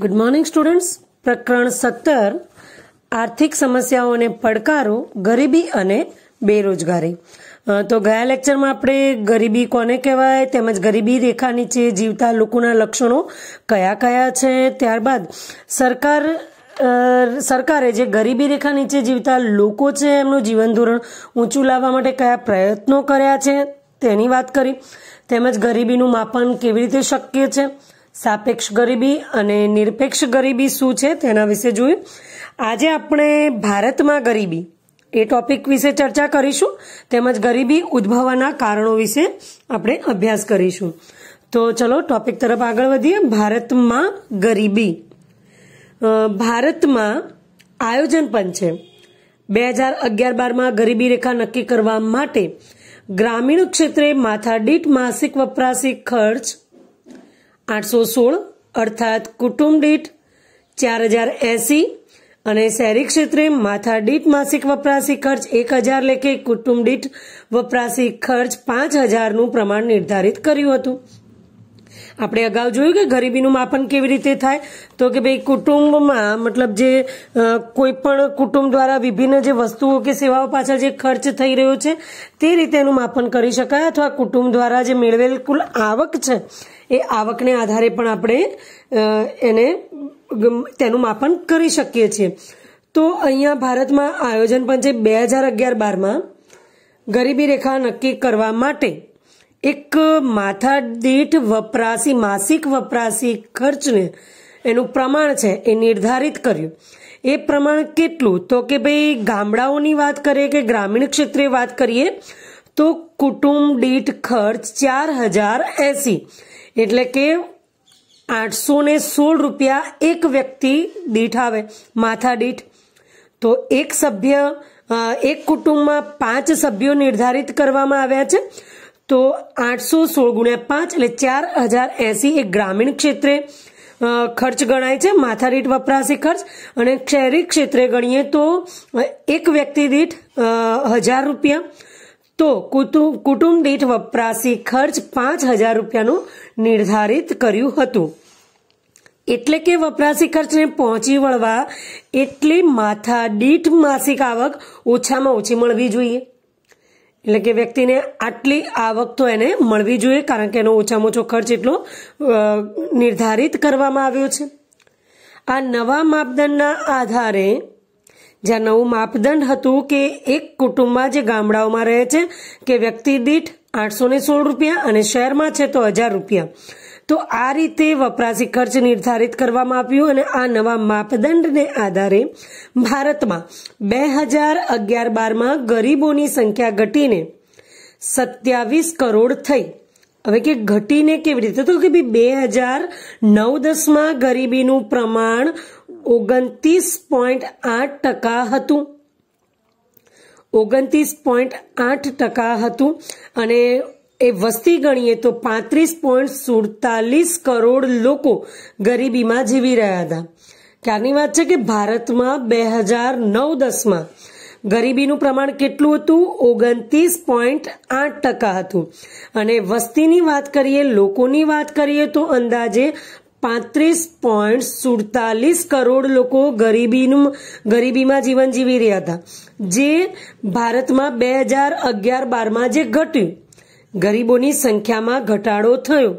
good morning students પ્રકરણ સત્તર આર્થિક સમસ્યાઓને પડકારો ગરીબી અને બેરોજગારી તો ગયા લેક્ચરમાં આપણે ગરીબી કોને કહેવાય તેમજ ગરીબી રેખા નીચે જીવતા લોકોના લક્ષણો કયા કયા છે ત્યારબાદ સરકાર સરકારે જે ગરીબી રેખા નીચે જીવતા લોકો છે એમનું જીવન ધોરણ ઊંચું લાવવા માટે કયા પ્રયત્નો કર્યા છે તેની વાત કરી તેમજ ગરીબીનું માપન કેવી રીતે શક્ય છે સાપેક્ષ ગરીબી અને નિરપેક્ષ ગરીબી શું છે તેના વિશે જોયું આજે આપણે ભારતમાં ગરીબી એ ટોપિક વિશે ચર્ચા કરીશું તેમજ ગરીબી ઉદ્ભવવાના કારણો વિશે આપણે અભ્યાસ કરીશું તો ચલો ટોપિક તરફ આગળ વધીએ ભારતમાં ગરીબી ભારતમાં આયોજન પણ છે બે હજાર અગિયાર બારમાં ગરીબી રેખા નક્કી કરવા માટે ગ્રામીણ ક્ષેત્રે માથાદીઠ માસિક વપરાશી ખર્ચ આઠસો સોળ અર્થાત કુટુંબ દીઠ ચાર હજાર એસી અને શહેરી ક્ષેત્રે માથા દીઠ માસિક વપરાશી ખર્ચ એક હજાર લેખે કુટુંબ દીઠ વપરાશી ખર્ચ પાંચ હજારનું પ્રમાણ નિર્ધારિત કર્યું હતું આપણે અગાઉ જોયું કે ગરીબીનું માપન કેવી રીતે થાય તો કે ભાઈ કુટુંબમાં મતલબ જે કોઈ પણ કુટુંબ દ્વારા વિભિન્ન જે વસ્તુઓ કે સેવાઓ પાછળ જે ખર્ચ થઈ રહ્યો છે તે રીતે એનું માપન કરી શકાય અથવા કુટુંબ દ્વારા જે મેળવેલ કુલ આવક છે એ આવકને આધારે પણ આપણે એને તેનું માપન કરી શકીએ છીએ તો અહીંયા ભારતમાં આયોજન પણ છે બે હજાર અગિયાર બારમાં ગરીબી રેખા નક્કી કરવા માટે એક માથા દીઠ વપરાશી માસિક વપરાશી ખર્ચને એનું પ્રમાણ છે એ નિર્ધારિત કર્યું એ પ્રમાણ કેટલું તો કે ભાઈ ગામડાઓની વાત કરીએ કે ગ્રામીણ ક્ષેત્રે વાત કરીએ તો કુટુંબ દીઠ ખર્ચ ચાર હજાર એસી એટલે કે આઠસો ને સોળ રૂપિયા એક વ્યક્તિ દીઠ આવે માથા દીઠ તો એક સભ્ય એક કુટુંબમાં પાંચ સભ્યો નિર્ધારિત કરવામાં આવ્યા છે તો આઠસો સોળ ગુણ્યા પાંચ એટલે ચાર હજાર એસી એ ગ્રામીણ ક્ષેત્રે ખર્ચ ગણાય છે માથાદીઠ વપરાશી ખર્ચ અને શહેરી ક્ષેત્રે ગણીએ તો એક વ્યક્તિ દીઠ હજાર રૂપિયા તો કુટુંબ દીઠ વપરાશી ખર્ચ પાંચ હજાર રૂપિયાનું નિર્ધારિત કર્યું હતું એટલે કે વપરાશી ખર્ચને પહોંચી વળવા એટલી માથા દીઠ માસિક આવક ઓછામાં ઓછી મળવી જોઈએ એટલે કે વ્યક્તિને આટલી આવક તો એને મળવી જોઈએ કારણ કે એનો ઓછામાં ઓછો ખર્ચ એટલો નિર્ધારિત કરવામાં આવ્યો છે આ નવા માપદંડના આધારે જ્યાં નવું માપદંડ હતું કે એક કુટુંબમાં જે ગામડાઓમાં રહે છે કે વ્યક્તિ દીઠ આઠસો ને સોળ રૂપિયા અને શહેરમાં છે તો હજાર રૂપિયા તો આ રીતે વપરાશી ખર્ચ નિર્ધારિત કરવામાં આવ્યું અને આ નવા માપદંડને આધારે ભારતમાં બે હજાર અગિયાર બારમાં ગરીબોની સંખ્યા ઘટીને સત્યાવીસ કરોડ થઈ હવે કે ઘટીને કેવી રીતે તો કે બે હજાર નવ દસમાં ગરીબીનું પ્રમાણ ઓગણત્રીસ પોઈન્ટ આઠ ટકા હતું ઓગણત્રીસ પોઈન્ટ આઠ ટકા હતું અને એ વસ્તી ગણીએ તો પાંત્રીસ પોઈન્ટ સુડતાલીસ કરોડ લોકો ગરીબીમાં જીવી રહ્યા હતા ક્યારની વાત છે કે ભારતમાં બે હજાર નવ દસમાં ગરીબીનું પ્રમાણ કેટલું હતું ઓગણત્રીસ પોઈન્ટ આઠ ટકા હતું અને વસ્તીની વાત કરીએ લોકોની વાત કરીએ તો અંદાજે પાંત્રીસ પોઈન્ટ સુડતાલીસ કરોડ લોકો ગરીબીનું ગરીબીમાં જીવન જીવી રહ્યા હતા જે ભારતમાં બે હજાર અગિયાર બારમાં જે ઘટ્યું ગરીબોની સંખ્યામાં ઘટાડો થયો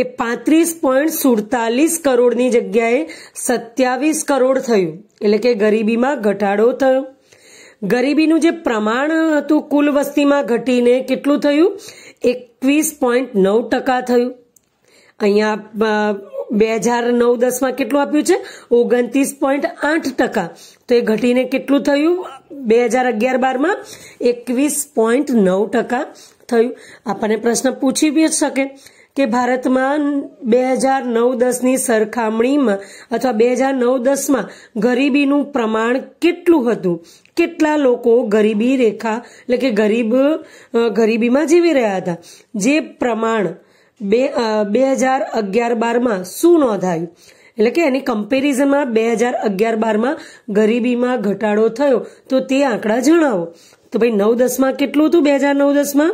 એ પાંત્રીસ પોઈન્ટ સુડતાલીસ કરોડની જગ્યાએ સત્યાવીસ કરોડ થયું એટલે કે ગરીબીમાં ઘટાડો થયો ગરીબીનું જે પ્રમાણ હતું કુલ વસ્તીમાં ઘટીને કેટલું થયું એકવીસ પોઈન્ટ નવ ટકા થયું અહીંયા બે હજાર નવ દસમાં કેટલું આપ્યું છે ઓગણત્રીસ પોઈન્ટ આઠ ટકા તો એ ઘટીને કેટલું થયું બે હજાર અગિયાર બારમાં એકવીસ પોઈન્ટ નવ ટકા થયું આપણને પ્રશ્ન પૂછી બી શકે કે ભારતમાં બે હજાર નવ દસની સરખામણીમાં અથવા બે હજાર નવ દસમાં ગરીબીનું પ્રમાણ કેટલું હતું કેટલા લોકો ગરીબી રેખા એટલે કે ગરીબ ગરીબીમાં જીવી રહ્યા હતા જે પ્રમાણ બે બે હજાર અગિયાર બારમાં શું નોંધાયું એટલે કે એની કમ્પેરિઝનમાં બે હજાર અગિયાર બારમાં ગરીબીમાં ઘટાડો થયો તો તે આંકડા જણાવો તો ભાઈ નવ દસમાં કેટલું હતું બે હજાર નવ દસમાં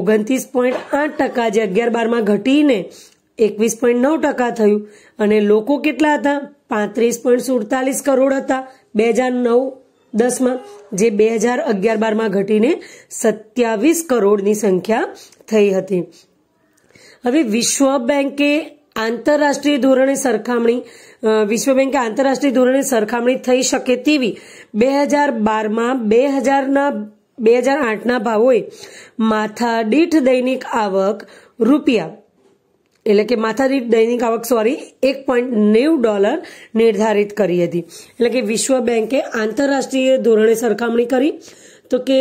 ઓગણત્રીસ પોઈન્ટ આઠ ટકા જે અગિયાર બારમાં ઘટીને એકવીસ પોઈન્ટ નવ ટકા થયું અને લોકો કેટલા હતા પાંત્રીસ પોઈન્ટ સુડતાલીસ કરોડ હતા બે હજાર નવ દસમાં જે બે હજાર અગિયાર બારમાં ઘટીને સત્યાવીસ કરોડની સંખ્યા થઈ હતી હવે વિશ્વ બેંકે આંતરરાષ્ટ્રીય ધોરણે સરખામણી વિશ્વ બેંકે આંતરરાષ્ટ્રીય ધોરણે સરખામણી થઈ શકે તેવી બે હજાર બારમાં બે હજારના બે હજાર આઠના ભાવોએ માથા દીઠ દૈનિક આવક રૂપિયા એટલે કે માથા દીઠ દૈનિક આવક સોરી એક પોઈન્ટ નેવ ડોલર નિર્ધારિત કરી હતી એટલે કે વિશ્વ બેંકે આંતરરાષ્ટ્રીય ધોરણે સરખામણી કરી તો કે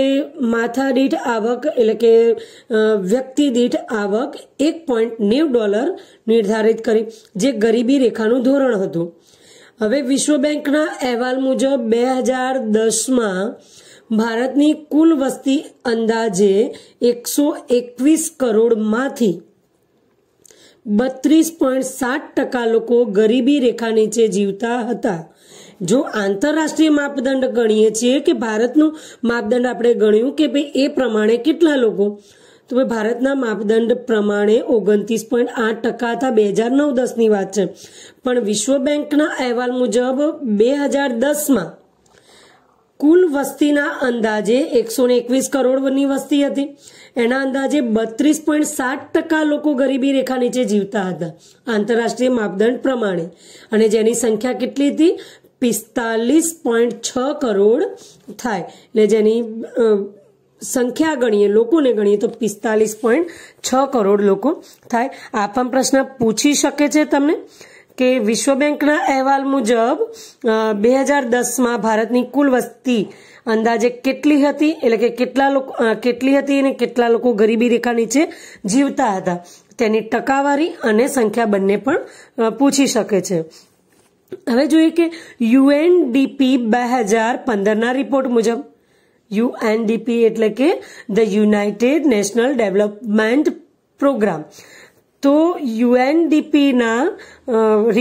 માથા દીઠ આવક એટલે કે વ્યક્તિ દીઠ આવક એક પોઈન્ટ નેવું ડોલર નિર્ધારિત કરી જે ગરીબી રેખાનું ધોરણ હતું હવે વિશ્વ બેંકના અહેવાલ મુજબ બે હજાર દસમાં ભારતની કુલ વસ્તી અંદાજે એકસો એકવીસ કરોડમાંથી બત્રીસ પોઈન્ટ સાત ટકા લોકો ગરીબી રેખા નીચે જીવતા હતા જો આંતરરાષ્ટ્રીય માપદંડ ગણીએ છીએ કે ભારતનું માપદંડ આપણે ગણ્યું કે ભાઈ એ પ્રમાણે કેટલા લોકો તો ભાઈ ભારતના માપદંડ પ્રમાણે ઓગણત્રીસ પોઈન્ટ આઠ ટકા હતા બે હજાર નવ દસની વાત છે પણ વિશ્વ બેંકના અહેવાલ મુજબ બે હજાર દસમાં કુલ વસ્તીના અંદાજે એકસો એકવીસ કરોડની વસ્તી હતી એના અંદાજે બત્રીસ પોઈન્ટ સાત ટકા લોકો ગરીબી રેખા નીચે જીવતા હતા આંતરરાષ્ટ્રીય માપદંડ પ્રમાણે અને જેની સંખ્યા કેટલી હતી પિસ્તાલીસ પોઈન્ટ છ કરોડ થાય એટલે જેની સંખ્યા ગણીએ લોકોને ગણીએ તો પિસ્તાલીસ પોઈન્ટ છ કરોડ લોકો થાય આ પણ પ્રશ્ન પૂછી શકે છે તમને કે વિશ્વ બેંકના અહેવાલ મુજબ બે હજાર દસમાં ભારતની કુલ વસ્તી અંદાજે કેટલી હતી એટલે કે કેટલા લોકો કેટલી હતી અને કેટલા લોકો ગરીબી રેખા નીચે જીવતા હતા તેની ટકાવારી અને સંખ્યા બંને પણ પૂછી શકે છે હવે જોઈએ કે યુએનડીપી બે હજાર પંદરના રિપોર્ટ મુજબ યુએનડીપી એટલે કે the united national development programme તો યુએનડીપીના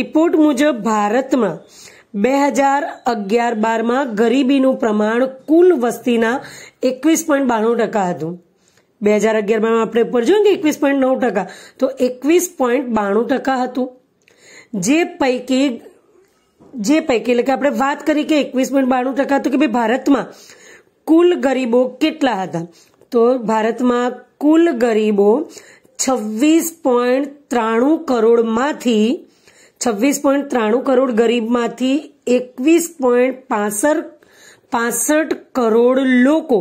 રિપોર્ટ મુજબ ભારતમાં બે હજાર અગિયાર બારમાં ગરીબીનું પ્રમાણ કુલ વસ્તીના એકવીસ પોઈન્ટ બાણું ટકા હતું બે હજાર અગિયાર બારમાં આપણે ઉપર જોયું કે એકવીસ પોઈન્ટ નવ ટકા તો એકવીસ પોઈન્ટ બાણું ટકા હતું જે પૈકી જે પૈકી એટલે કે આપણે વાત કરી કે એકવીસ પોઈન્ટ બાણું ટકા તો કે ભાઈ ભારતમાં કુલ ગરીબો કેટલા હતા તો ભારતમાં કુલ ગરીબો છવ્વીસ પોઈન્ટ ત્રાણું કરોડમાંથી છવ્વીસ પોઈન્ટ ત્રાણું કરોડ ગરીબમાંથી એકવીસ પોઈન્ટ પાસઠ પાસઠ કરોડ લોકો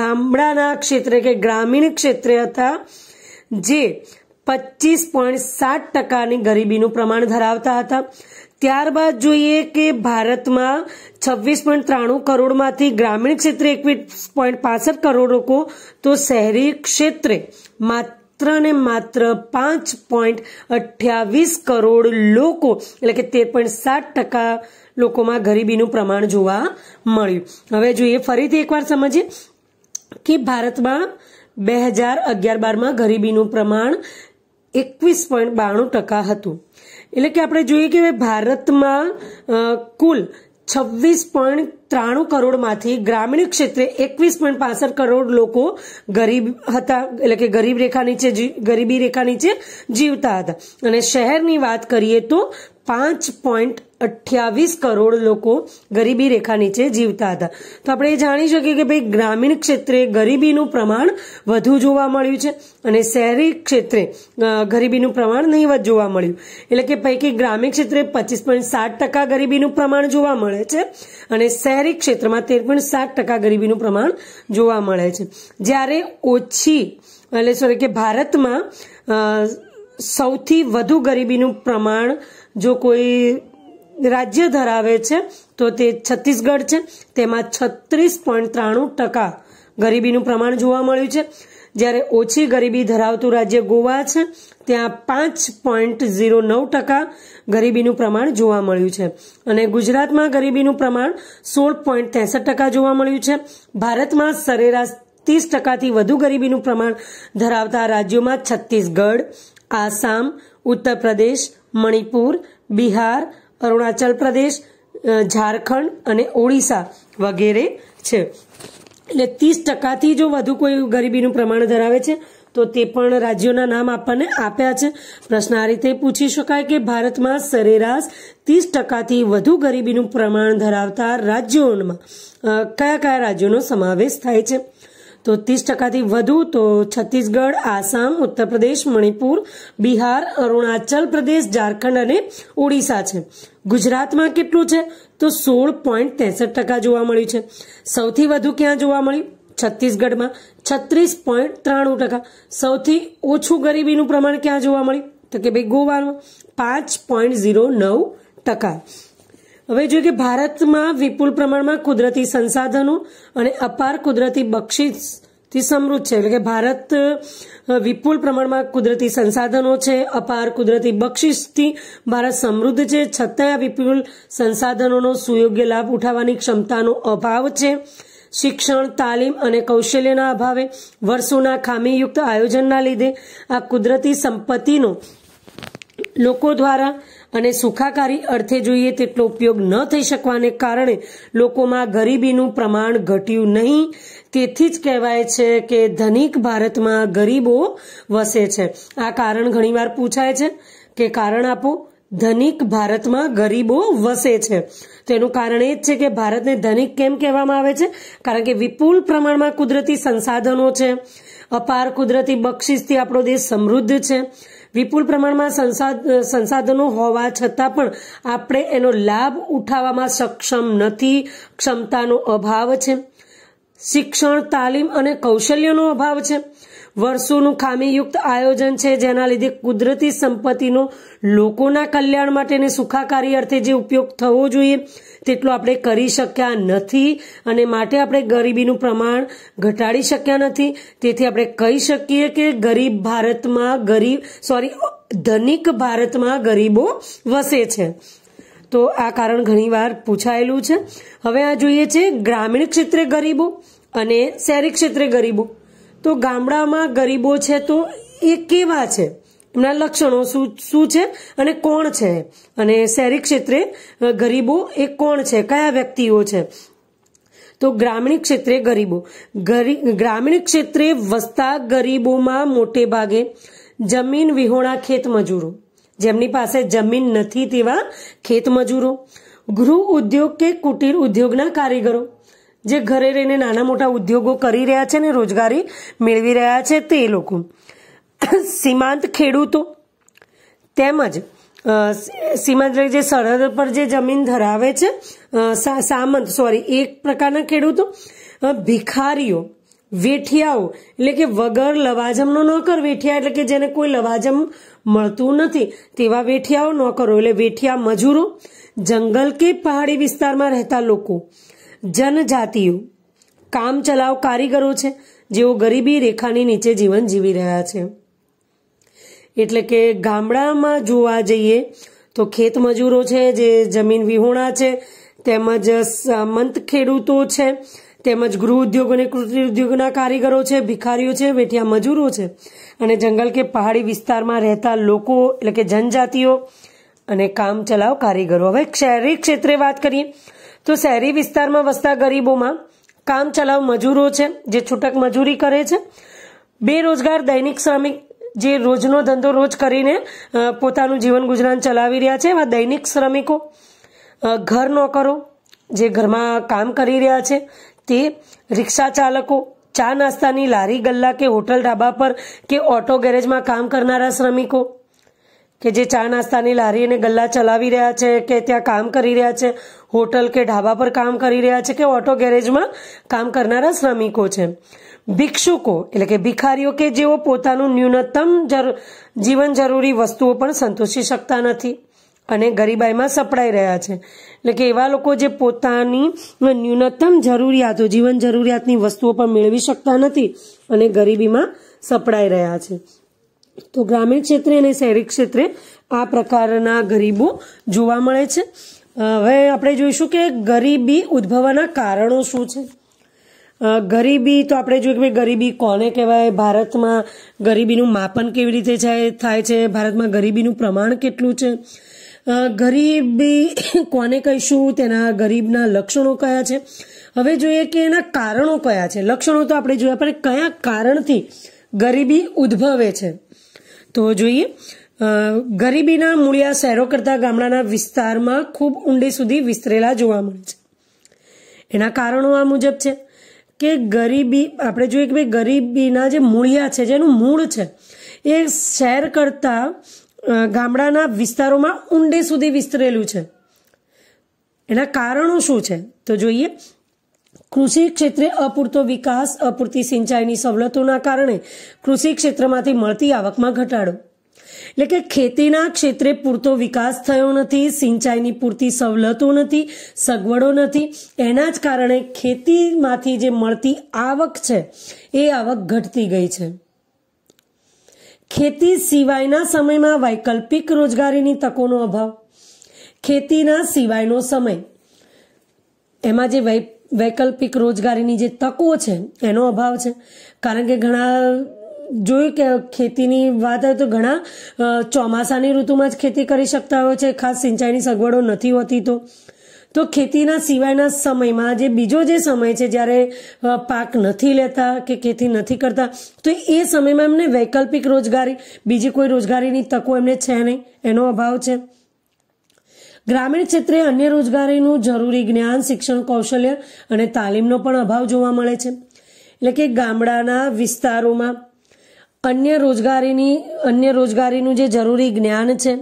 ગામડાના ક્ષેત્રે કે ગ્રામીણ ક્ષેત્રે હતા જે પચીસ પોઈન્ટ સાત ટકાની ગરીબીનું પ્રમાણ ધરાવતા હતા ત્યારબાદ જોઈએ કે ભારતમાં છવ્વીસ પોઈન્ટ ત્રાણું કરોડમાંથી ગ્રામીણ ક્ષેત્રે એકવીસ પોઈન્ટ પાસઠ કરોડ લોકો તો શહેરી ક્ષેત્રે માત્ર ને માત્ર પાંચ પોઈન્ટ અઠ્યાવીસ કરોડ લોકો એટલે કે તેર પોઈન્ટ સાત ટકા લોકોમાં ગરીબીનું પ્રમાણ જોવા મળ્યું હવે જોઈએ ફરીથી એકવાર સમજીએ કે ભારતમાં બે હજાર અગિયાર બારમાં ગરીબીનું પ્રમાણ એકવીસ પોઈન્ટ બાણું ટકા હતું એટલે કે આપણે જોઈએ કે ભારતમાં કુલ છવ્વીસ પોઈન્ટ ત્રાણું કરોડમાંથી ગ્રામીણ ક્ષેત્રે એકવીસ પોઈન્ટ પાસઠ કરોડ લોકો ગરીબ હતા એટલે કે ગરીબ રેખા નીચે ગરીબી રેખા નીચે જીવતા હતા અને શહેરની વાત કરીએ તો પાંચ પોઈન્ટ અઠ્યાવીસ કરોડ લોકો ગરીબી રેખા નીચે જીવતા હતા તો આપણે એ જાણી શકીએ કે ભાઈ ગ્રામીણ ક્ષેત્રે ગરીબીનું પ્રમાણ વધુ જોવા મળ્યું છે અને શહેરી ક્ષેત્રે ગરીબીનું પ્રમાણ નહીવત જોવા મળ્યું એટલે કે પૈકી ગ્રામીણ ક્ષેત્રે પચીસ પોઈન્ટ સાત ટકા ગરીબીનું પ્રમાણ જોવા મળે છે અને શહેરી ક્ષેત્રમાં તેર પોઈન્ટ સાત ટકા ગરીબીનું પ્રમાણ જોવા મળે છે જ્યારે ઓછી એટલે સોરી કે ભારતમાં સૌથી વધુ ગરીબીનું પ્રમાણ જો કોઈ રાજ્ય ધરાવે છે તો તે છત્તીસગઢ છે તેમાં છત્રીસ પોઈન્ટ ત્રાણું ટકા ગરીબીનું પ્રમાણ જોવા મળ્યું છે જ્યારે ઓછી ગરીબી ધરાવતું રાજ્ય ગોવા છે ત્યાં પાંચ પોઈન્ટ ઝીરો નવ ટકા ગરીબીનું પ્રમાણ જોવા મળ્યું છે અને ગુજરાતમાં ગરીબીનું પ્રમાણ સોળ પોઈન્ટ ત્રેસઠ ટકા જોવા મળ્યું છે ભારતમાં સરેરાશ ત્રીસ ટકાથી વધુ ગરીબીનું પ્રમાણ ધરાવતા રાજ્યોમાં છત્તીસગઢ આસામ ઉત્તરપ્રદેશ મણિપુર બિહાર અરુણાચલ પ્રદેશ ઝારખંડ અને ઓડિશા વગેરે છે એટલે ત્રીસ ટકાથી જો વધુ કોઈ ગરીબીનું પ્રમાણ ધરાવે છે તો તે પણ રાજ્યોના નામ આપણને આપ્યા છે પ્રશ્ન આ રીતે પૂછી શકાય કે ભારતમાં સરેરાશ ત્રીસ ટકાથી વધુ ગરીબીનું પ્રમાણ ધરાવતા રાજ્યોમાં કયા કયા રાજ્યોનો સમાવેશ થાય છે તો ત્રીસ ટકાથી વધુ તો છત્તીસગઢ આસામ ઉત્તરપ્રદેશ મણિપુર બિહાર અરુણાચલ પ્રદેશ ઝારખંડ અને ઓડિશા છે ગુજરાતમાં કેટલું છે તો સોળ પોઈન્ટ ત્રેસઠ ટકા જોવા મળ્યું છે સૌથી વધુ ક્યાં જોવા મળ્યું છત્તીસગઢમાં છત્રીસ પોઈન્ટ ત્રાણું ટકા સૌથી ઓછું ગરીબીનું પ્રમાણ ક્યાં જોવા મળ્યું તો કે ભાઈ ગોવામાં પાંચ પોઈન્ટ ઝીરો નવ ટકા હવે જોઈએ કે ભારતમાં વિપુલ પ્રમાણમાં કુદરતી સંસાધનો અને અપાર કુદરતી બક્ષિસ થી સમૃદ્ધ છે એટલે કે ભારત વિપુલ પ્રમાણમાં કુદરતી સંસાધનો છે અપાર કુદરતી બક્ષિસથી ભારત સમૃદ્ધ છે છતાંય વિપુલ સંસાધનોનો સુયોગ્ય લાભ ઉઠાવવાની ક્ષમતાનો અભાવ છે શિક્ષણ તાલીમ અને કૌશલ્યના અભાવે વર્ષોના ખામીયુક્ત આયોજનના લીધે આ કુદરતી સંપત્તિનો લોકો દ્વારા અને સુખાકારી અર્થે જોઈએ તેટલો ઉપયોગ ન થઈ શકવાને કારણે લોકોમાં ગરીબીનું પ્રમાણ ઘટ્યું નહીં તેથી જ કહેવાય છે કે ધનિક ભારતમાં ગરીબો વસે છે આ કારણ ઘણીવાર પૂછાય છે કે કારણ આપો ધનિક ભારતમાં ગરીબો વસે છે તેનું કારણ એ જ છે કે ભારતને ધનિક કેમ કહેવામાં આવે છે કારણ કે વિપુલ પ્રમાણમાં કુદરતી સંસાધનો છે અપાર કુદરતી બક્ષિસથી આપણો દેશ સમૃદ્ધ છે વિપુલ પ્રમાણમાં સંસાધનો હોવા છતાં પણ આપણે એનો લાભ ઉઠાવવામાં સક્ષમ નથી ક્ષમતાનો અભાવ છે શિક્ષણ તાલીમ અને કૌશલ્યનો અભાવ છે વર્ષોનું ખામીયુક્ત આયોજન છે જેના લીધે કુદરતી સંપત્તિનો લોકોના કલ્યાણ માટેની સુખાકારી અર્થે જે ઉપયોગ થવો જોઈએ તેટલો આપણે કરી શક્યા નથી અને માટે આપણે ગરીબીનું પ્રમાણ ઘટાડી શક્યા નથી તેથી આપણે કહી શકીએ કે ગરીબ ભારતમાં ગરીબ સોરી ધનિક ભારતમાં ગરીબો વસે છે તો આ કારણ ઘણીવાર પૂછાયેલું છે હવે આ જોઈએ છે ગ્રામીણ ક્ષેત્રે ગરીબો અને શહેરી ક્ષેત્રે ગરીબો તો ગામડામાં ગરીબો છે તો એ કેવા છે એમના લક્ષણો શું શું છે અને કોણ છે અને શહેરી ક્ષેત્રે ગરીબો એ કોણ છે કયા વ્યક્તિઓ છે તો ગ્રામીણ ક્ષેત્રે ગરીબો ગ્રામીણ ક્ષેત્રે વસતા ગરીબોમાં મોટે ભાગે જમીન વિહોણા ખેત મજૂરો જેમની પાસે જમીન નથી તેવા ખેત મજૂરો ગૃહ ઉદ્યોગ કે કુટીર ઉદ્યોગના કારીગરો જે ઘરે રહીને નાના મોટા ઉદ્યોગો કરી રહ્યા છે ને રોજગારી મેળવી રહ્યા છે તે લોકો સીમાંત ખેડૂતો તેમજ સીમાંત જે સરહદ પર જે જમીન ધરાવે છે સામંત સોરી એક પ્રકારના ખેડૂતો ભિખારીઓ વેઠિયાઓ એટલે કે વગર લવાજમનો નોકર વેઠિયા એટલે કે જેને કોઈ લવાજમ મળતું નથી તેવા વેઠિયાઓ નોકરો એટલે વેઠિયા મજૂરો જંગલ કે પહાડી વિસ્તારમાં રહેતા લોકો જનજાતિઓ કામચલાઉ કારીગરો છે જેઓ ગરીબી રેખાની નીચે જીવન જીવી રહ્યા છે એટલે કે ગામડામાં જોવા જઈએ તો ખેત મજૂરો છે જે જમીન વિહોણા છે તેમજ સામંત ખેડૂતો છે તેમજ ગૃહ ઉદ્યોગ અને કૃષિ ઉદ્યોગના કારીગરો છે ભિખારીઓ છે વેઠિયા મજૂરો છે અને જંગલ કે પહાડી વિસ્તારમાં રહેતા લોકો એટલે કે જનજાતિઓ અને કામ ચલાવ કારીગરો હવે શહેરી ક્ષેત્રે વાત કરીએ તો શહેરી વિસ્તારમાં વસતા ગરીબોમાં કામચલાઉ મજૂરો છે જે છૂટક મજૂરી કરે છે બેરોજગાર દૈનિક શ્રમિક જે રોજનો ધંધો રોજ કરીને પોતાનું જીવન ગુજરાન ચલાવી રહ્યા છે એવા દૈનિક શ્રમિકો ઘર નોકરો જે ઘરમાં કામ કરી રહ્યા છે તે રિક્ષા ચાલકો ચા નાસ્તાની લારી ગલ્લા કે હોટલ ઢાબા પર કે ઓટો ગેરેજમાં કામ કરનારા શ્રમિકો કે જે ચા નાસ્તાની લારી અને ગલ્લા ચલાવી રહ્યા છે કે ત્યાં કામ કરી રહ્યા છે હોટલ કે ઢાબા પર કામ કરી રહ્યા છે કે ઓટો ગેરેજમાં કામ કરનારા શ્રમિકો છે ભિક્ષુકો એટલે કે ભિખારીઓ કે જેઓ પોતાનું ન્યૂનતમ જીવન જરૂરી વસ્તુઓ પણ સંતોષી શકતા નથી અને ગરીબાઈમાં સપડાઈ રહ્યા છે એટલે કે એવા લોકો જે પોતાની ન્યૂનતમ જરૂરિયાતો જીવન જરૂરિયાતની વસ્તુઓ પણ મેળવી શકતા નથી અને ગરીબીમાં સપડાઈ રહ્યા છે તો ગ્રામીણ ક્ષેત્રે અને શહેરી ક્ષેત્રે આ પ્રકારના ગરીબો જોવા મળે છે હવે આપણે જોઈશું કે ગરીબી ઉદ્ભવવાના કારણો શું છે ગરીબી તો આપણે જોઈએ કે ગરીબી કોને કહેવાય ભારતમાં ગરીબીનું માપન કેવી રીતે થાય છે ભારતમાં ગરીબીનું પ્રમાણ કેટલું છે ગરીબી કોને કહીશું તેના ગરીબના લક્ષણો કયા છે હવે જોઈએ કે એના કારણો કયા છે લક્ષણો તો આપણે જોયા પણ કયા કારણથી ગરીબી ઉદ્ભવે છે તો જોઈએ ગરીબીના મૂળિયા શહેરો કરતાં ગામડાના વિસ્તારમાં ખૂબ ઊંડે સુધી વિસ્તરેલા જોવા મળે છે એના કારણો આ મુજબ છે કે ગરીબી આપણે જોઈએ કે ભાઈ ગરીબીના જે મૂળિયા છે જેનું મૂળ છે એ શહેર કરતાં ગામડાના વિસ્તારોમાં ઊંડે સુધી વિસ્તરેલું છે એના કારણો શું છે તો જોઈએ કૃષિ ક્ષેત્રે અપૂરતો વિકાસ અપૂરતી સિંચાઈની સવલતોના કારણે કૃષિ ક્ષેત્રમાંથી મળતી આવકમાં ઘટાડો એટલે કે ખેતીના ક્ષેત્રે પૂરતો વિકાસ થયો નથી સિંચાઈની પૂરતી સવલતો નથી સગવડો નથી એના જ કારણે ખેતીમાંથી જે મળતી આવક છે એ આવક ઘટતી ગઈ છે ખેતી સિવાયના સમયમાં વૈકલ્પિક રોજગારીની તકોનો અભાવ ખેતીના સિવાયનો સમય એમાં જે વૈકલ્પિક રોજગારીની જે તકો છે એનો અભાવ છે કારણ કે ઘણા જોયું કે ખેતીની વાત આવે તો ઘણા ચોમાસાની ઋતુમાં જ ખેતી કરી શકતા હોય છે ખાસ સિંચાઈની સગવડો નથી હોતી તો તો ખેતીના સિવાયના સમયમાં જે બીજો જે સમય છે જ્યારે પાક નથી લેતા કે ખેતી નથી કરતા તો એ સમયમાં એમને વૈકલ્પિક રોજગારી બીજી કોઈ રોજગારીની તકો એમને છે નહીં એનો અભાવ છે ગ્રામીણ ક્ષેત્રે અન્ય રોજગારીનું જરૂરી જ્ઞાન શિક્ષણ કૌશલ્ય અને તાલીમનો પણ અભાવ જોવા મળે છે એટલે કે ગામડાના વિસ્તારોમાં અન્ય રોજગારીની અન્ય રોજગારીનું જે જરૂરી જ્ઞાન છે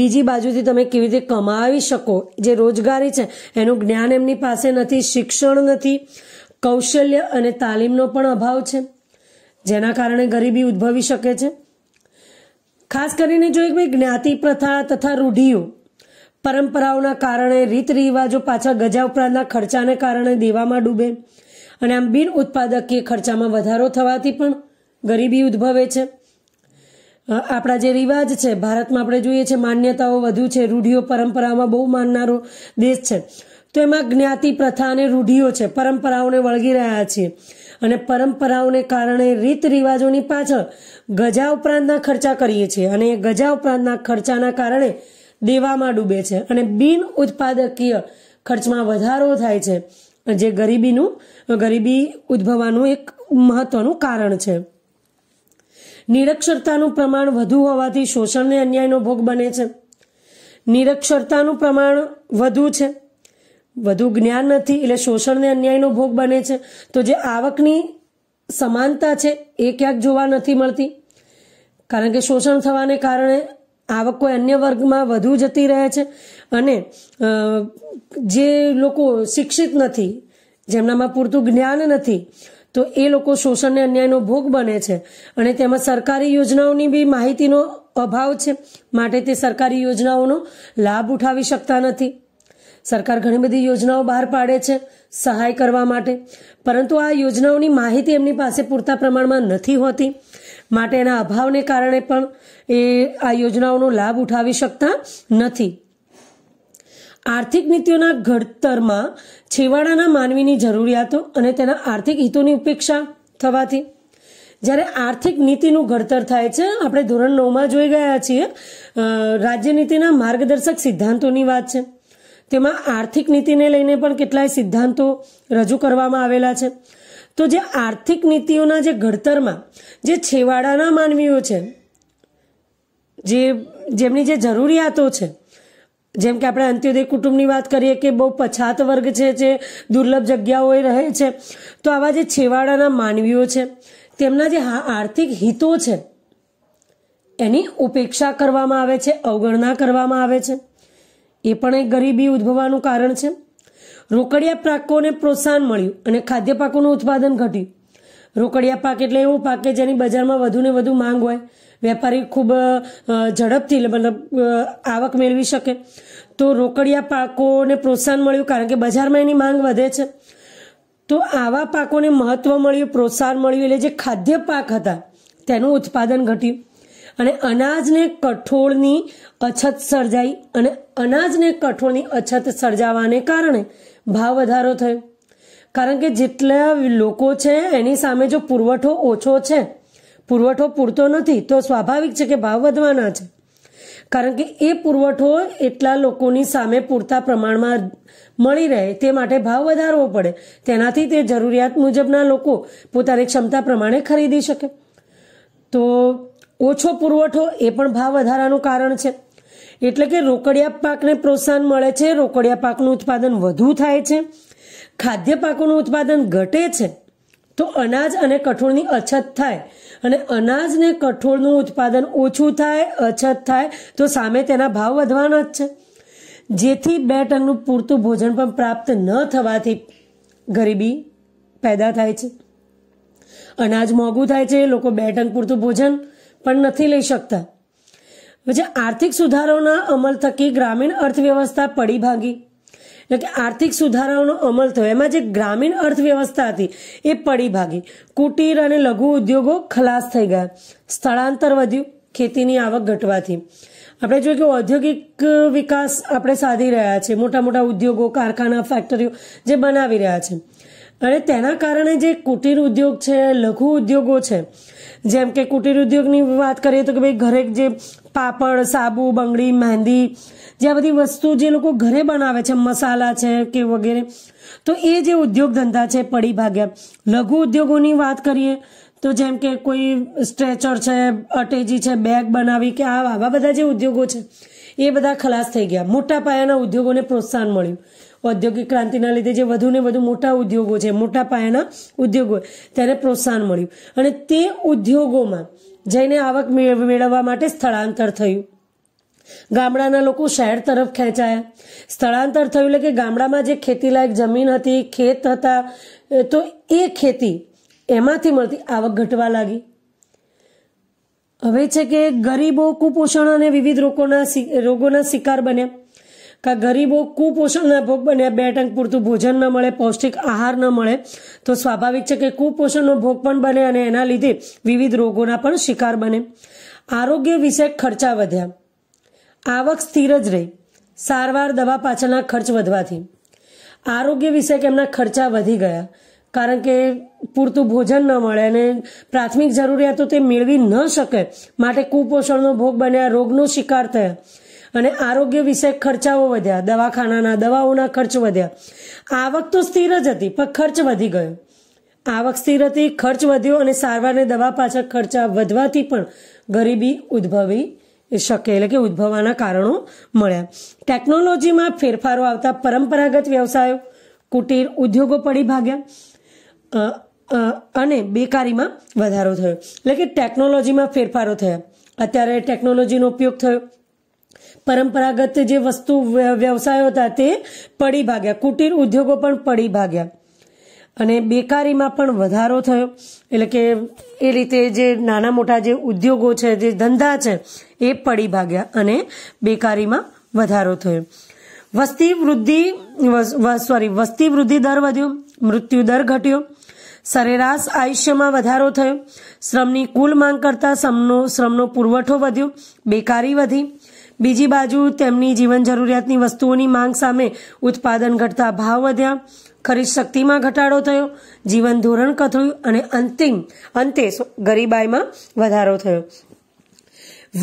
બીજી બાજુથી તમે કેવી રીતે કમાવી શકો જે રોજગારી છે એનું જ્ઞાન એમની પાસે નથી શિક્ષણ નથી કૌશલ્ય અને તાલીમનો પણ અભાવ છે જેના કારણે ગરીબી ઉદ્ભવી શકે છે ખાસ કરીને જો એક ભાઈ જ્ઞાતિ પ્રથા તથા રૂઢિઓ પરંપરાઓના કારણે રીત રિવાજો પાછા ગજા ઉપરાંતના ખર્ચાને કારણે દેવામાં ડૂબે અને આમ બિન ઉત્પાદકીય ખર્ચામાં વધારો થવાથી પણ ગરીબી ઉદ્ભવે છે આપણા જે રિવાજ છે ભારતમાં આપણે જોઈએ છે માન્યતાઓ વધુ છે રૂઢિઓ પરંપરામાં બહુ માનનારો દેશ છે તો એમાં જ્ઞાતિ પ્રથા અને રૂઢિઓ છે પરંપરાઓને વળગી રહ્યા છીએ અને પરંપરાઓને કારણે રીત રિવાજોની પાછળ ગજા ઉપરાંતના ખર્ચા કરીએ છીએ અને એ ગજા ઉપરાંતના ખર્ચાના કારણે દેવામાં ડૂબે છે અને બિન ઉત્પાદકીય ખર્ચમાં વધારો થાય છે જે ગરીબીનું ગરીબી ઉદ્ભવવાનું એક મહત્વનું કારણ છે નિરક્ષરતાનું પ્રમાણ વધુ હોવાથી શોષણને અન્યાયનો ભોગ બને છે નિરક્ષરતાનું પ્રમાણ વધુ છે વધુ જ્ઞાન નથી એટલે શોષણને અન્યાયનો ભોગ બને છે તો જે આવકની સમાનતા છે એ ક્યાંક જોવા નથી મળતી કારણ કે શોષણ થવાને કારણે આવક કોઈ અન્ય વર્ગમાં વધુ જતી રહે છે અને જે લોકો શિક્ષિત નથી જેમનામાં પૂરતું જ્ઞાન નથી તો એ લોકો શોષણને અન્યાયનો ભોગ બને છે અને તેમાં સરકારી યોજનાઓની બી માહિતીનો અભાવ છે માટે તે સરકારી યોજનાઓનો લાભ ઉઠાવી શકતા નથી સરકાર ઘણી બધી યોજનાઓ બહાર પાડે છે સહાય કરવા માટે પરંતુ આ યોજનાઓની માહિતી એમની પાસે પૂરતા પ્રમાણમાં નથી હોતી માટેના અભાવને કારણે પણ એ આ યોજનાઓનો લાભ ઉઠાવી શકતા નથી આર્થિક નીતિઓના ઘડતરમાં છેવાડાના માનવીની જરૂરિયાતો અને તેના આર્થિક હિતોની ઉપેક્ષા થવાથી જ્યારે આર્થિક નીતિનું ઘડતર થાય છે આપણે ધોરણ નવમાં જોઈ ગયા છીએ રાજ્ય નીતિના માર્ગદર્શક સિદ્ધાંતોની વાત છે તેમાં આર્થિક નીતિને લઈને પણ કેટલાય સિદ્ધાંતો રજૂ કરવામાં આવેલા છે તો જે આર્થિક નીતિઓના જે ઘડતરમાં જે છેવાડાના માનવીઓ છે જે જેમની જે જરૂરિયાતો છે જેમ કે આપણે અંત્યોદય કુટુંબની વાત કરીએ કે બહુ પછાત વર્ગ છે જે દુર્લભ જગ્યાઓએ રહે છે તો આવા જે છેવાડાના માનવીઓ છે તેમના જે આર્થિક હિતો છે એની ઉપેક્ષા કરવામાં આવે છે અવગણના કરવામાં આવે છે એ પણ એક ગરીબી ઉદ્ભવવાનું કારણ છે રોકડિયા પાકોને પ્રોત્સાહન મળ્યું અને ખાદ્ય પાકોનું ઉત્પાદન ઘટ્યું રોકડિયા પાક એટલે એવું પાક કે જેની બજારમાં વધુ ને વધુ માંગ હોય વેપારી ખૂબ ઝડપથી મતલબ આવક મેળવી શકે તો રોકડિયા પાકોને પ્રોત્સાહન મળ્યું કારણ કે બજારમાં એની માંગ વધે છે તો આવા પાકોને મહત્ત્વ મળ્યું પ્રોત્સાહન મળ્યું એટલે જે ખાદ્ય પાક હતા તેનું ઉત્પાદન ઘટ્યું અને અનાજને કઠોળની અછત સર્જાઈ અને અનાજને કઠોળની અછત સર્જાવાને કારણે ભાવ વધારો થયો કારણ કે જેટલા લોકો છે એની સામે જો પુરવઠો ઓછો છે પુરવઠો પૂરતો નથી તો સ્વાભાવિક છે કે ભાવ વધવાના છે કારણ કે એ પુરવઠો એટલા લોકોની સામે પૂરતા પ્રમાણમાં મળી રહે તે માટે ભાવ વધારવો પડે તેનાથી તે જરૂરિયાત મુજબના લોકો પોતાની ક્ષમતા પ્રમાણે ખરીદી શકે તો ઓછો પુરવઠો એ પણ ભાવ વધારાનું કારણ છે એટલે કે રોકડિયા પાકને પ્રોત્સાહન મળે છે રોકડિયા પાકનું ઉત્પાદન વધુ થાય છે ખાદ્ય પાકોનું ઉત્પાદન ઘટે છે તો અનાજ અને કઠોળની અછત થાય અને અનાજને કઠોળનું ઉત્પાદન ઓછું થાય અછત થાય તો સામે તેના ભાવ વધવાના જ છે જેથી બે ટનનું પૂરતું ભોજન પણ પ્રાપ્ત ન થવાથી ગરીબી પેદા થાય છે અનાજ મોંઘું થાય છે લોકો બે ટન પૂરતું ભોજન પણ નથી લઈ શકતા પછી આર્થિક સુધારાઓના અમલ થકી ગ્રામીણ અર્થવ્યવસ્થા પડી ભાંગી એટલે કે આર્થિક સુધારાઓનો અમલ થયો એમાં જે ગ્રામીણ અર્થવ્યવસ્થા હતી એ પડી ભાગી કુટીર અને લઘુ ઉદ્યોગો ખલાસ થઈ ગયા સ્થળાંતર વધ્યું ખેતીની આવક ઘટવાથી આપણે જોઈએ કે ઔદ્યોગિક વિકાસ આપણે સાધી રહ્યા છે મોટા મોટા ઉદ્યોગો કારખાના ફેક્ટરીઓ જે બનાવી રહ્યા છે અને તેના કારણે જે કુટીર ઉદ્યોગ છે લઘુ ઉદ્યોગો છે જેમ કે કુટીર ઉદ્યોગની વાત કરીએ તો કે ભાઈ ઘરે જે પાપડ સાબુ બંગડી મહેંદી જે આ બધી વસ્તુ જે લોકો ઘરે બનાવે છે મસાલા છે કે વગેરે તો એ જે ઉદ્યોગ ધંધા છે પડી ભાગ્યા લઘુ ઉદ્યોગોની વાત કરીએ તો જેમ કે કોઈ સ્ટ્રેચર છે અટેજી છે બેગ બનાવી કે આવા આવા બધા જે ઉદ્યોગો છે એ બધા ખલાસ થઈ ગયા મોટા પાયાના ઉદ્યોગોને પ્રોત્સાહન મળ્યું ઔદ્યોગિક ક્રાંતિના લીધે જે વધુ ને વધુ મોટા ઉદ્યોગો છે મોટા પાયાના ઉદ્યોગો તેને પ્રોત્સાહન મળ્યું અને તે ઉદ્યોગોમાં જઈને આવક મેળવવા માટે સ્થળાંતર થયું ગામડાના લોકો શહેર તરફ ખેંચાયા સ્થળાંતર થયું એટલે કે ગામડામાં જે ખેતી લાયક જમીન હતી ખેત હતા તો એ ખેતી એમાંથી મળતી આવક ઘટવા લાગી હવે છે કે ગરીબો કુપોષણ અને વિવિધ રોગોના રોગોના શિકાર બન્યા કે ગરીબો કુપોષણના ભોગ બન્યા બે ટંક પૂરતું ભોજન ન મળે પૌષ્ટિક આહાર ન મળે તો સ્વાભાવિક છે કે કુપોષણનો ભોગ પણ બને અને એના લીધે વિવિધ રોગોના પણ શિકાર બને આરોગ્ય વિષયક ખર્ચા વધ્યા આવક સ્થિર જ રહી સારવાર દવા પાછળના ખર્ચ વધવાથી આરોગ્ય વિષયક એમના ખર્ચા વધી ગયા કારણ કે પૂરતું ભોજન ન મળે અને પ્રાથમિક જરૂરિયાતો તે મેળવી ન શકે માટે કુપોષણનો ભોગ બન્યા રોગનો શિકાર થયા અને આરોગ્ય વિષયક ખર્ચાઓ વધ્યા દવાખાનાના દવાઓના ખર્ચ વધ્યા આવક તો સ્થિર જ હતી પણ ખર્ચ વધી ગયો આવક સ્થિર હતી ખર્ચ વધ્યો અને સારવારને દવા પાછળ ખર્ચા વધવાથી પણ ગરીબી ઉદ્ભવી શકે એટલે કે ઉદ્ભવવાના કારણો મળ્યા ટેકનોલોજીમાં ફેરફારો આવતા પરંપરાગત વ્યવસાયો કુટીર ઉદ્યોગો પડી ભાગ્યા અને બેકારીમાં વધારો થયો એટલે કે ટેકનોલોજીમાં ફેરફારો થયા અત્યારે ટેકનોલોજીનો ઉપયોગ થયો પરંપરાગત જે વસ્તુ વ્યવસાયો હતા તે પડી ભાગ્યા કુટીર ઉદ્યોગો પણ પડી ભાગ્યા અને બેકારીમાં પણ વધારો થયો એટલે કે એ રીતે જે નાના મોટા જે ઉદ્યોગો છે જે ધંધા છે એ પડી ભાગ્યા અને બેકારીમાં વધારો થયો વસ્તી વૃદ્ધિ સોરી વસ્તી વૃદ્ધિ દર વધ્યો મૃત્યુ દર ઘટ્યો સરેરાશ આયુષ્યમાં વધારો થયો શ્રમની કુલ માંગ કરતા શ્રમનો શ્રમનો પુરવઠો વધ્યો બેકારી વધી બીજી બાજુ તેમની જીવન જરૂરિયાતની વસ્તુઓની માંગ સામે ઉત્પાદન ઘટતા ભાવ વધ્યા ખરીદ શક્તિમાં ઘટાડો થયો જીવન ધોરણ કથળ્યું અને અંતિમ અંતે ગરીબાઈમાં વધારો થયો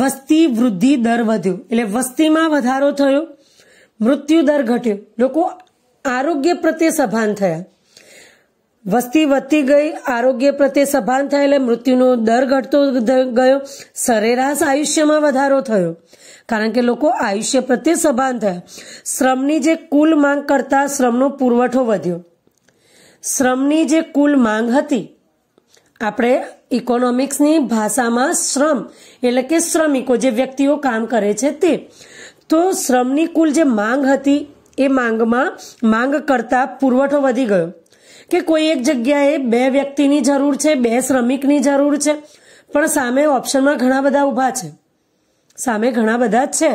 વસ્તી વૃદ્ધિ દર વધ્યો એટલે વસ્તીમાં વધારો થયો મૃત્યુ દર ઘટ્યો લોકો આરોગ્ય પ્રત્યે સભાન થયા વસ્તી વધતી ગઈ આરોગ્ય પ્રત્યે સભાન એટલે મૃત્યુનો દર ઘટતો ગયો સરેરાશ આયુષ્યમાં વધારો થયો કારણ કે લોકો આયુષ્ય પ્રત્યે સભાન થયા શ્રમની જે કુલ માંગ કરતા શ્રમનો પુરવઠો વધ્યો શ્રમની જે કુલ માંગ હતી આપણે ઇકોનોમિક્સની ભાષામાં શ્રમ એટલે કે શ્રમિકો જે વ્યક્તિઓ કામ કરે છે તે તો શ્રમની કુલ જે માંગ હતી એ માંગમાં માંગ કરતા પુરવઠો વધી ગયો કે કોઈ એક જગ્યાએ બે વ્યક્તિની જરૂર છે બે શ્રમિકની જરૂર છે પણ સામે ઓપ્શનમાં ઘણા બધા ઊભા છે સામે ઘણા બધા જ છે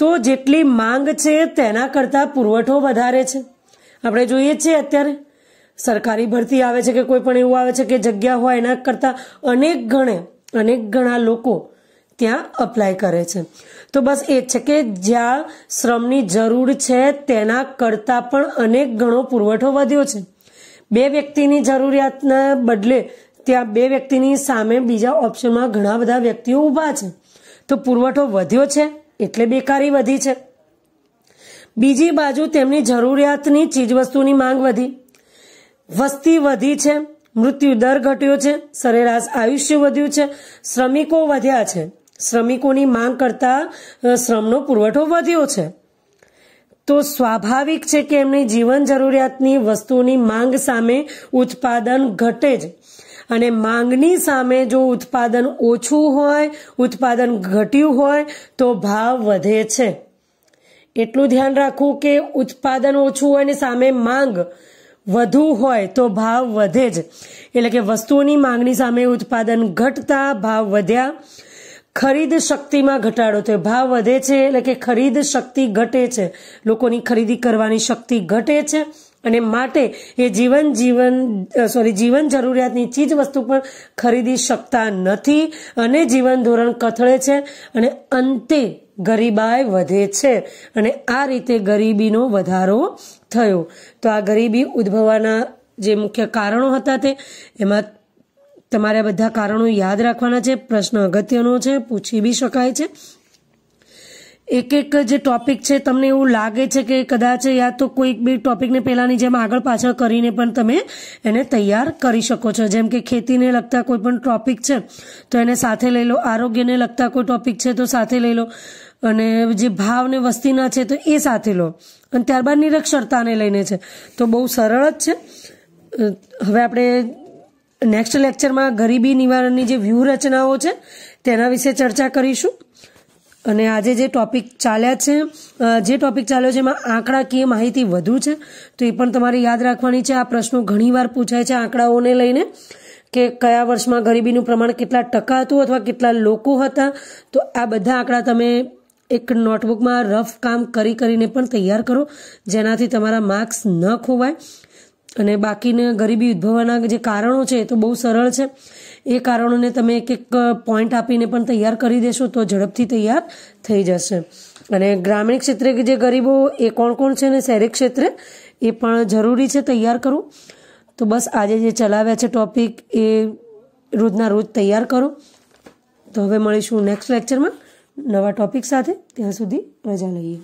તો જેટલી માંગ છે તેના કરતાં પુરવઠો વધારે છે આપણે જોઈએ છીએ અત્યારે સરકારી ભરતી આવે છે કે કોઈ પણ એવું આવે છે કે જગ્યા હોય એના કરતાં અનેક ગણે અનેક ઘણા લોકો ત્યાં અપ્લાય કરે છે તો બસ એ છે કે જ્યાં શ્રમની જરૂર છે તેના કરતાં પણ અનેક ગણો પુરવઠો વધ્યો છે બે વ્યક્તિની જરૂરિયાતના બદલે ત્યાં બે વ્યક્તિની સામે બીજા ઓપ્શનમાં ઘણા બધા વ્યક્તિઓ ઊભા છે તો પુરવઠો વધ્યો છે એટલે બેકારી વધી છે બીજી બાજુ તેમની જરૂરિયાતની ચીજવસ્તુની માંગ વધી વસ્તી વધી છે મૃત્યુ દર ઘટ્યો છે સરેરાશ આયુષ્ય વધ્યું છે શ્રમિકો વધ્યા છે શ્રમિકોની માંગ કરતા શ્રમનો પુરવઠો વધ્યો છે તો સ્વાભાવિક છે કે એમની જીવન જરૂરિયાતની વસ્તુની માંગ સામે ઉત્પાદન ઘટે જ અને માંગની સામે જો ઉત્પાદન ઓછું હોય ઉત્પાદન ઘટ્યું હોય તો ભાવ વધે છે એટલું ધ્યાન રાખવું કે ઉત્પાદન ઓછું હોય ને સામે માંગ વધુ હોય તો ભાવ વધે જ એટલે કે વસ્તુઓની માંગની સામે ઉત્પાદન ઘટતા ભાવ વધ્યા ખરીદ શક્તિમાં ઘટાડો થયો ભાવ વધે છે એટલે કે ખરીદ શક્તિ ઘટે છે લોકોની ખરીદી કરવાની શક્તિ ઘટે છે અને માટે એ જીવન જીવન સોરી જીવન જરૂરિયાતની ચીજ વસ્તુ પણ ખરીદી શકતા નથી અને જીવન ધોરણ કથળે છે અને અંતે ગરીબાઈ વધે છે અને આ રીતે ગરીબીનો વધારો થયો તો આ ગરીબી ઉદ્ભવવાના જે મુખ્ય કારણો હતા તે એમાં તમારે બધા કારણો યાદ રાખવાના છે પ્રશ્ન અગત્યનો છે પૂછી બી શકાય છે એક એક જે ટોપિક છે તમને એવું લાગે છે કે કદાચ યા તો કોઈક બે ટોપિકને પહેલાંની જેમ આગળ પાછળ કરીને પણ તમે એને તૈયાર કરી શકો છો જેમ કે ખેતીને લગતા કોઈ પણ ટોપિક છે તો એને સાથે લઈ લો આરોગ્યને લગતા કોઈ ટોપિક છે તો સાથે લઈ લો અને જે ભાવ ને વસ્તીના છે તો એ સાથે લો અને ત્યારબાદ નિરક્ષરતાને લઈને છે તો બહુ સરળ જ છે હવે આપણે નેક્સ્ટ લેક્ચરમાં ગરીબી નિવારણની જે વ્યૂહરચનાઓ છે તેના વિશે ચર્ચા કરીશું અને આજે જે ટોપિક ચાલ્યા છે જે ટોપિક ચાલ્યો છે એમાં આંકડાકીય માહિતી વધુ છે તો એ પણ તમારે યાદ રાખવાની છે આ પ્રશ્નો ઘણીવાર પૂછાય છે આંકડાઓને લઈને કે કયા વર્ષમાં ગરીબીનું પ્રમાણ કેટલા ટકા હતું અથવા કેટલા લોકો હતા તો આ બધા આંકડા તમે એક નોટબુકમાં રફ કામ કરી કરીને પણ તૈયાર કરો જેનાથી તમારા માર્ક્સ ન ખોવાય અને બાકીને ગરીબી ઉદ્ભવવાના જે કારણો છે એ તો બહુ સરળ છે એ કારણોને તમે એક એક પોઈન્ટ આપીને પણ તૈયાર કરી દેશો તો ઝડપથી તૈયાર થઈ જશે અને ગ્રામીણ ક્ષેત્રે કે જે ગરીબો એ કોણ કોણ છે ને શહેરી ક્ષેત્રે એ પણ જરૂરી છે તૈયાર કરવું તો બસ આજે જે ચલાવ્યા છે ટોપિક એ રોજના રોજ તૈયાર કરો તો હવે મળીશું નેક્સ્ટ લેક્ચરમાં નવા ટોપિક સાથે ત્યાં સુધી રજા લઈએ